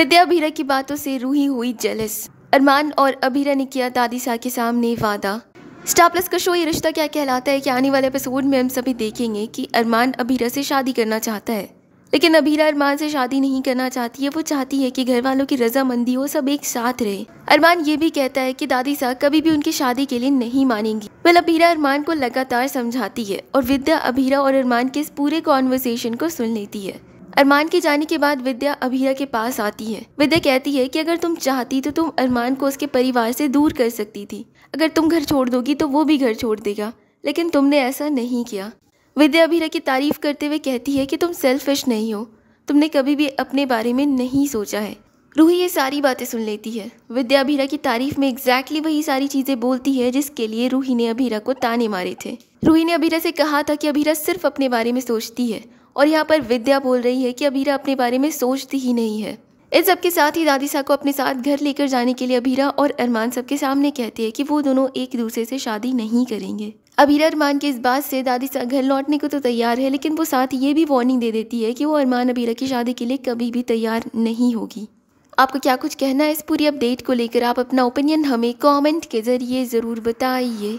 विद्या अभीरा की बातों से रूही हुई जेलिस अरमान और अभीरा ने किया दादी सा के सामने वादा स्टार प्लस का शो ये रिश्ता क्या कहलाता है कि आने वाले एपिसोड में हम सभी देखेंगे कि अरमान अभीरा से शादी करना चाहता है लेकिन अभीरा अरमान से शादी नहीं करना चाहती है वो चाहती है कि घर वालों की रजामंदी हो सब एक साथ रहे अरमान ये भी कहता है कि दादी सा कभी भी उनकी शादी के लिए नहीं मानेंगी वह अभीरा अरमान को लगातार समझाती है और विद्या अभीरा और अरमान के इस पूरे कॉन्वर्सेशन को सुन लेती है अरमान के जाने के बाद विद्या अभीरा के पास आती है विद्या कहती है कि अगर तुम चाहती तो तुम अरमान को उसके परिवार से दूर कर सकती थी अगर तुम घर छोड़ दोगी तो वो भी घर छोड़ देगा लेकिन तुमने ऐसा नहीं किया विद्या अभीरा की तारीफ करते हुए कहती है कि तुम सेल्फिश नहीं हो तुमने कभी भी अपने बारे में नहीं सोचा है रूही ये सारी बातें सुन लेती है विद्या अभीरा की तारीफ में एग्जैक्टली वही सारी चीज़ें बोलती है जिसके लिए रूही ने अभीरा को ताने मारे थे रूही ने अभीरा से कहा था कि अभीरा सिर्फ अपने बारे में सोचती है और यहाँ पर विद्या बोल रही है कि अबीरा अपने बारे में सोचती ही नहीं है इन सबके साथ ही दादी सा को अपने साथ घर लेकर जाने के लिए अबीरा और अरमान सबके सामने कहती है कि वो दोनों एक दूसरे से शादी नहीं करेंगे अबीरा अरमान की इस बात से दादी सा घर लौटने को तो तैयार है लेकिन वो साथ ये भी वार्निंग दे देती है कि वो अरमान अबीरा की शादी के लिए कभी भी तैयार नहीं होगी आपको क्या कुछ कहना है इस पूरी अपडेट को लेकर आप अपना ओपिनियन हमें कमेंट के ज़रिए ज़रूर बताइए